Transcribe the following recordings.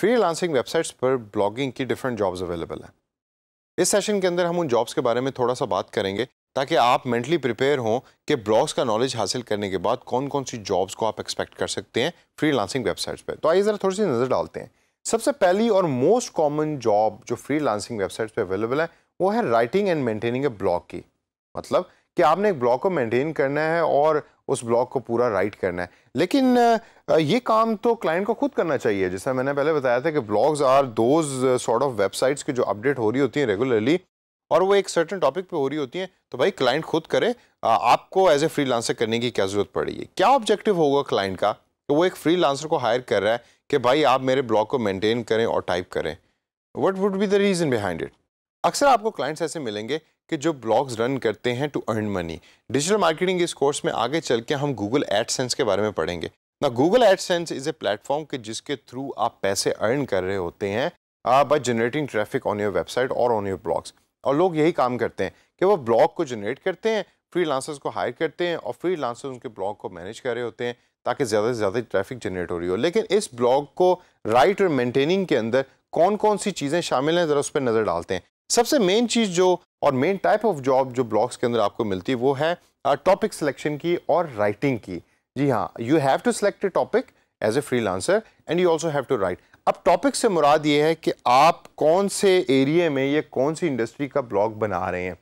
freelancing websites पर blogging की different jobs available हैं इस सेशन के अंदर हम उन जॉब्स के बारे में थोड़ा सा बात करेंगे ताकि आप मेंटली प्रिपेयर हों कि ब्लॉग्स का नॉलेज हासिल करने के बाद कौन कौन सी जॉब्स को आप एक्सपेक्ट कर सकते हैं फ्रीलांसिंग वेबसाइट्स पर तो आइए ज़रा थोड़ी सी नज़र डालते हैं सबसे पहली और मोस्ट कॉमन जॉब जो फ्रीलांसिंग वेबसाइट्स पर अवेलेबल है वो है writing and maintaining a blog की मतलब कि आपने एक ब्लॉग को मेंटेन करना है और उस ब्लॉक को पूरा राइट करना है लेकिन ये काम तो क्लाइंट को खुद करना चाहिए जैसा मैंने पहले बताया था कि blogs are those sort of websites की जो अपडेट हो रही होती हैं रेगुलरली और वो एक सर्टन टॉपिक पे हो रही होती हैं तो भाई क्लाइंट खुद करे आपको एज ए फ्री करने की क्या ज़रूरत पड़ी है क्या ऑब्जेक्टिव होगा क्लाइंट का कि वो एक फ्री को हायर कर रहा है कि भाई आप मेरे ब्लॉग को मेनटेन करें और टाइप करें what would be the reason behind it अक्सर आपको क्लाइंट्स ऐसे मिलेंगे कि जो ब्लॉग्स रन करते हैं to earn money digital marketing इस कोर्स में आगे चल के हम गूगल एडसेंस के बारे में पढ़ेंगे ना Google AdSense is a platform कि जिसके थ्रू आप पैसे अर्न कर रहे होते हैं by generating traffic on your website और ऑन योर ब्लॉग्स और लोग यही काम करते हैं कि वो ब्लॉग को जनरेट करते हैं फ्री को हायर करते हैं और फ्री उनके ब्लॉग को मैनेज कर रहे होते हैं ताकि ज़्यादा से ज़्यादा ट्रैफिक जनरेट हो रही हो लेकिन इस ब्लॉग को राइट और मेंटेनिंग के अंदर कौन कौन सी चीज़ें शामिल हैं ज़रा उस पर नज़र डालते हैं सबसे मेन चीज़ जो और मेन टाइप ऑफ जॉब जो ब्लॉग्स के अंदर आपको मिलती है वो है टॉपिक सिलेक्शन की और राइटिंग की जी हाँ you have to select a topic as a freelancer and you also have to write अब टॉपिक से मुराद ये है कि आप कौन से एरिए में या कौन सी इंडस्ट्री का ब्लॉग बना रहे हैं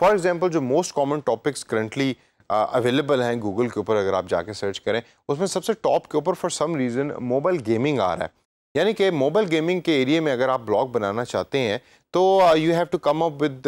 फॉर एग्जाम्पल जो most common topics currently available हैं गूगल के ऊपर अगर आप जाके सर्च करें उसमें सबसे टॉप के ऊपर for some reason mobile gaming आ रहा है यानी कि मोबाइल गेमिंग के एरिए में अगर आप ब्लॉग बनाना चाहते हैं तो you have to come up with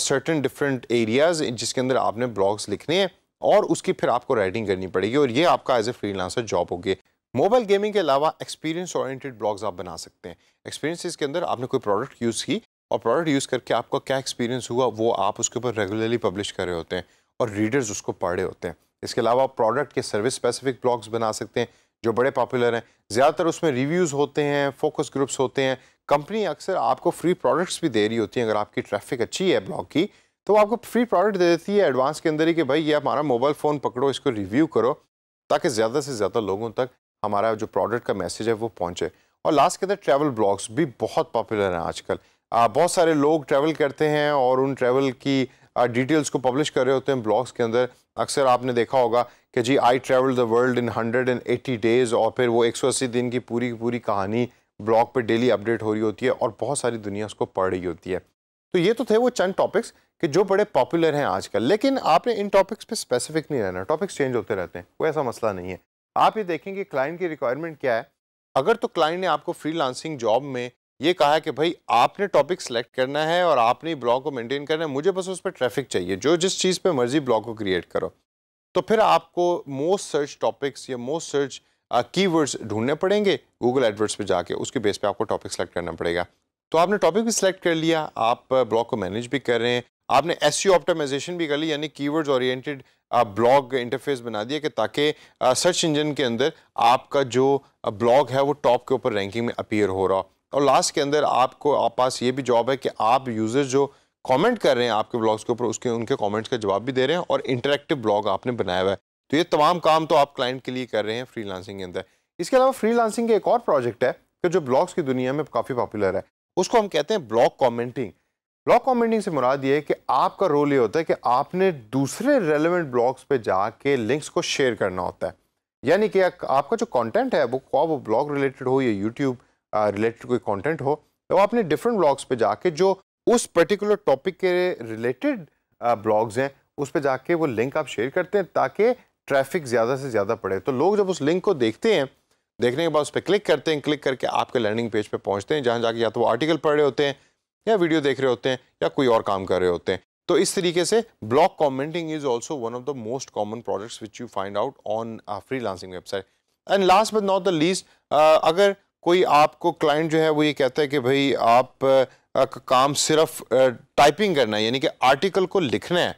certain different areas जिसके अंदर आपने ब्लॉग्स लिखने हैं और उसकी फिर आपको राइटिंग करनी पड़ेगी और ये आपका एज ए फ्रीलांसर जॉब होगी मोबाइल गेमिंग के अलावा एक्सपीरियंस ओरिएंटेड ब्लॉग्स आप बना सकते हैं एक्सपीरियंसिस के अंदर आपने कोई प्रोडक्ट यूज़ की और प्रोडक्ट यूज़ करके आपका क्या एक्सपीरियंस हुआ वो आप उसके ऊपर रेगुलरली पब्लिश कर रहे होते हैं और रीडर्स उसको पढ़ रहे होते हैं इसके अलावा प्रोडक्ट के सर्विस स्पेसिफिक ब्लॉग्स बना सकते हैं जो बड़े पॉपुलर हैं ज़्यादातर उसमें रिव्यूज़ होते हैं फोकस ग्रुप्स होते हैं कंपनी अक्सर आपको फ्री प्रोडक्ट्स भी दे रही होती हैं अगर आपकी ट्रैफिक अच्छी है ब्लॉग की तो आपको फ्री प्रोडक्ट दे देती है एडवांस के अंदर ही कि भाई ये हमारा मोबाइल फ़ोन पकड़ो इसको रिव्यू करो ताकि ज़्यादा से ज़्यादा लोगों तक हमारा जो प्रोडक्ट का मैसेज है वो पहुँचे और लास्ट के अंदर ट्रैवल ब्लॉग्स भी बहुत पॉपुलर हैं आजकल बहुत सारे लोग ट्रैवल करते हैं और उन ट्रैवल की डिटेल्स को पब्लिश कर रहे होते हैं ब्लॉग्स के अंदर अक्सर आपने देखा होगा कि जी I travel the world in hundred and eighty days और फिर वो एक सौ अस्सी दिन की पूरी की पूरी कहानी ब्लॉग पर डेली अपडेट हो रही होती है और बहुत सारी दुनिया उसको पढ़ रही होती है तो ये तो थे वो चंद टॉपिक्स कि जो बड़े पॉपुलर हैं आजकल लेकिन आपने इन टॉपिक्स पर स्पेसिफिक नहीं रहना टॉपिक्स चेंज होते रहते हैं कोई ऐसा मसला नहीं है आप ये देखेंगे क्लाइंट की रिक्वायरमेंट क्या है अगर तो क्लाइंट ने आपको लांसिंग जॉब में ये कहा कि भाई आपने टॉपिक सेलेक्ट करना है और आपने ब्लॉग को मेंटेन करना है मुझे बस उस पर ट्रैफिक चाहिए जो जिस चीज़ पे मर्जी ब्लॉग को क्रिएट करो तो फिर आपको मोस्ट सर्च टॉपिक्स या मोस्ट सर्च कीवर्ड्स ढूंढने पड़ेंगे गूगल एडवर्ड्स पे जाके उसके बेस पे आपको टॉपिक सेलेक्ट करना पड़ेगा तो आपने टॉपिक भी सिलेक्ट कर लिया आप ब्लॉग को मैनेज भी कर रहे हैं आपने एस ऑप्टिमाइजेशन e भी कर ली यानी कीवर्ड्स ओरिएंटेड ब्लॉग इंटरफेस बना दिया कि ताकि सर्च इंजन के अंदर आपका जो ब्लॉग है वो टॉप के ऊपर रैंकिंग में अपीयर हो रहा हो और लास्ट के अंदर आपको आप पास ये भी जॉब है कि आप यूज़र जो कमेंट कर रहे हैं आपके ब्लॉग्स के ऊपर उसके उनके कमेंट्स का जवाब भी दे रहे हैं और इंटरेक्टिव ब्लॉग आपने बनाया हुआ है तो ये तमाम काम तो आप क्लाइंट के लिए कर रहे हैं फ्री के अंदर इसके अलावा फ्री लांसिंग एक और प्रोजेक्ट है कि जो ब्लॉग्स की दुनिया में काफ़ी पॉपुलर है उसको हम कहते हैं ब्लॉग कॉमेंटिंग ब्लॉग कॉमेंटिंग से मुराद ये है कि आपका रोल ये होता है कि आपने दूसरे रेलिवेंट ब्लॉग्स पर जाके लिंक्स को शेयर करना होता है यानी कि आपका जो कंटेंट है वो वो ब्लॉग रिलेटेड हो या यूट्यूब रिलेटेड uh, कोई कंटेंट हो तो आपने डिफरेंट ब्लॉग्स पे जाके जो उस पर्टिकुलर टॉपिक के रिलेटेड ब्लॉग्स uh, हैं उस पर जाके वो लिंक आप शेयर करते हैं ताकि ट्रैफिक ज़्यादा से ज़्यादा पड़े तो लोग जब उस लिंक को देखते हैं देखने के बाद उस पर क्लिक करते हैं क्लिक करके आपके लर्निंग पेज पर पहुँचते हैं जहाँ जाके या तो वो आर्टिकल पढ़ रहे होते हैं या वीडियो देख रहे होते हैं या कोई और काम कर रहे होते हैं तो इस तरीके से blog commenting is also one of the most common products which you find out on freelancing website and last but not the least अगर कोई आपको क्लाइंट जो है वो ये कहता है कि भाई आप आ, काम सिर्फ टाइपिंग करना है यानी कि आर्टिकल को लिखना है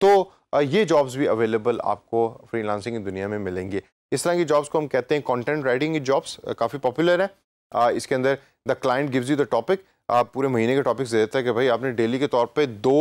तो आ, ये जॉब्स भी अवेलेबल आपको फ्रीलांसिंग की दुनिया में मिलेंगे इस तरह की जॉब्स को हम कहते हैं कंटेंट राइटिंग की जॉब्स काफ़ी पॉपुलर है इसके अंदर the client gives you the topic आप पूरे महीने के टॉपिक्स देता है कि भाई आपने डेली के तौर पे दो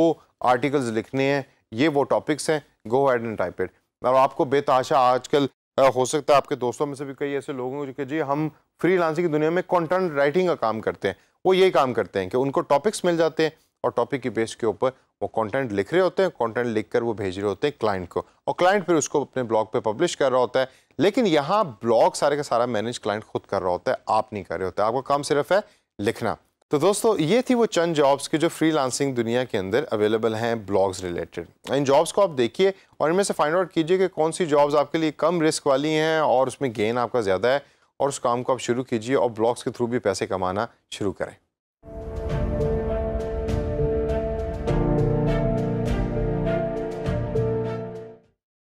आर्टिकल्स लिखने हैं ये वो टॉपिक्स हैं go ahead and type it और आपको बेताशा आजकल हो सकता है आपके दोस्तों में से भी कई ऐसे लोग होंगे कि जी हम फ्रीलांसिंग की दुनिया में कॉन्टेंट राइटिंग का काम करते हैं वो यही काम करते हैं कि उनको टॉपिक्स मिल जाते हैं और टॉपिक के बेस के ऊपर वो कंटेंट लिख रहे होते हैं कंटेंट लिखकर वो भेज रहे होते हैं क्लाइंट को और क्लाइंट फिर उसको अपने ब्लॉग पे पब्लिश कर रहा होता है लेकिन यहाँ ब्लॉग सारे का सारा मैनेज क्लाइंट खुद कर रहा होता है आप नहीं कर रहे होते आपका काम सिर्फ है लिखना तो दोस्तों ये थी वो चंद जॉब्स की जो फ्री दुनिया के अंदर अवेलेबल हैं ब्लॉग्स रिलेटेड इन जॉब्स को आप देखिए और इनमें से फाइंड आउट कीजिए कि कौन सी जॉब्स आपके लिए कम रिस्क वाली हैं और उसमें गेन आपका ज़्यादा है और उस काम को आप शुरू कीजिए और ब्लॉग्स के थ्रू भी पैसे कमाना शुरू करें